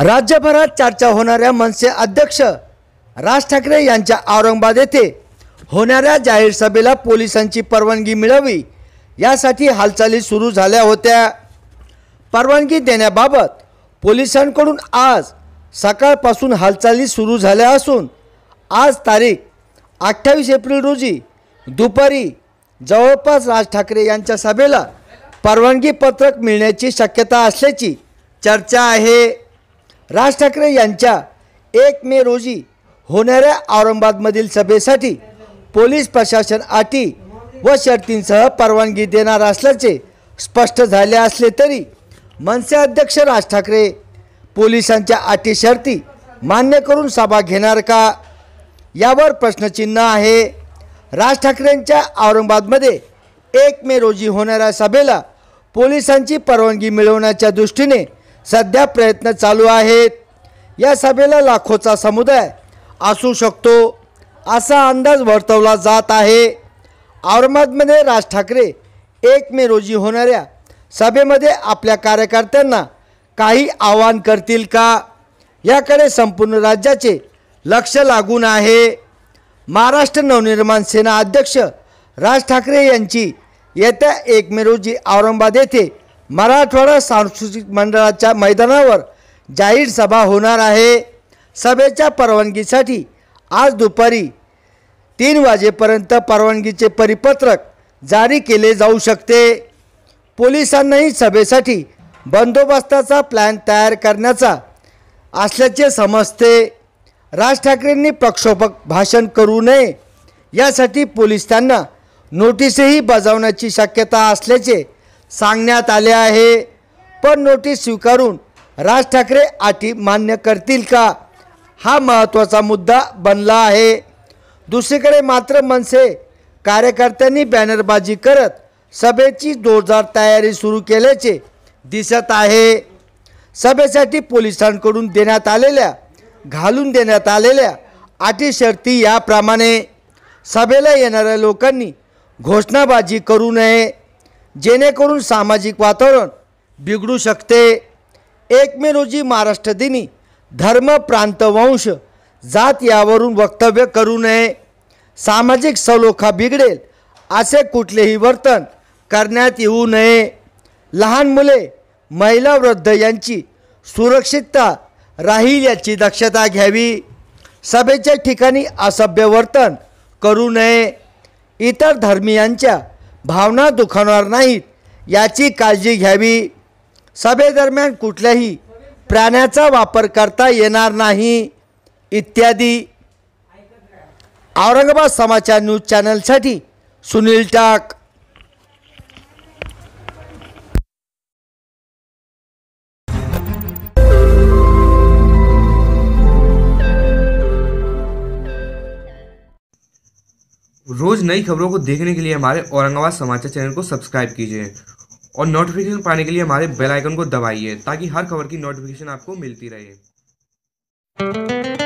राज्यभरात चर्चा होणाऱ्या मनसे अध्यक्ष राज ठाकरे यांच्या औरंगाबाद येथे होणाऱ्या जाहीर सभेला पोलिसांची परवानगी मिळावी यासाठी हालचाली सुरू झाल्या होत्या परवानगी देण्याबाबत पोलिसांकडून आज सकाळपासून हालचाली सुरू झाल्या असून आज तारीख अठ्ठावीस एप्रिल रोजी दुपारी जवळपास राज ठाकरे यांच्या सभेला परवानगी पत्रक मिळण्याची शक्यता असल्याची चर्चा आहे राज ठाकरे यांच्या एक मे रोजी होणाऱ्या औरंगाबादमधील सभेसाठी पोलीस प्रशासन अटी व शर्तींसह परवानगी देणार असल्याचे स्पष्ट झाले असले तरी मनसे अध्यक्ष राज ठाकरे पोलिसांच्या अटी शर्ती मान्य करून सभा घेणार का यावर प्रश्नचिन्ह आहे राज ठाकरेंच्या औरंगाबादमध्ये एक मे रोजी होणाऱ्या सभेला पोलिसांची परवानगी मिळवण्याच्या दृष्टीने सध्या प्रयत्न चालू आहेत या सभेला लाखोचा समुदाय असू शकतो असा अंदाज वर्तवला जात आहे औरंगाबादमध्ये राज ठाकरे एक मे रोजी होणाऱ्या सभेमध्ये आपल्या कार्यकर्त्यांना काही आवाहन करतील का याकडे संपूर्ण राज्याचे लक्ष लागून आहे महाराष्ट्र नवनिर्माण सेना अध्यक्ष राज ठाकरे यांची येत्या एक मे रोजी औरंगाबाद येथे मराठवाडा सांस्कृतिक मंडळाच्या मैदानावर जाहीर सभा होणार आहे सभेच्या परवानगीसाठी आज दुपारी तीन वाजेपर्यंत परवानगीचे परिपत्रक जारी केले जाऊ शकते पोलिसांनाही सभेसाठी बंदोबस्ताचा प्लॅन तयार करण्याचा असल्याचे समजते राज ठाकरेंनी प्रक्षोभक भाषण करू नये यासाठी पोलीस त्यांना नोटीसही बजावण्याची शक्यता असल्याचे सांगण्यात आले आहे पण नोटीस स्वीकारून राज ठाकरे अटी मान्य करतील का हा महत्त्वाचा मुद्दा बनला आहे दुसरीकडे मात्र मनसे कार्यकर्त्यांनी बॅनरबाजी करत सभेची जोरदार तयारी सुरू केल्याचे दिसत आहे सभेसाठी पोलिसांकडून देण्यात आलेल्या घालून देण्यात आलेल्या अटी शर्ती याप्रमाणे सभेला येणाऱ्या लोकांनी घोषणाबाजी करू नये जेणेकरून सामाजिक वातावरण बिघडू शकते एक मे रोजी महाराष्ट्र दिनी धर्म प्रांत वंश जात यावरून वक्तव्य करू नये सामाजिक सलोखा बिघडेल असे कुठलेही वर्तन करण्यात येऊ नये लहान मुले महिला वृद्ध यांची सुरक्षितता राहील याची दक्षता घ्यावी सभेच्या ठिकाणी असभ्य वर्तन करू नये इतर धर्मियांच्या भावना दुखावणार नाहीत याची काळजी घ्यावी सभेदरम्यान कुठल्याही प्राण्याचा वापर करता येणार नाही इत्यादी औरंगाबाद समाचार न्यूज चॅनलसाठी सुनील टाक रोज़ नई खबरों को देखने के लिए हमारे औरंगाबाद समाचार चैनल को सब्सक्राइब कीजिए और नोटिफिकेशन पाने के लिए हमारे बेल आइकन को दबाइए ताकि हर खबर की नोटिफिकेशन आपको मिलती रहे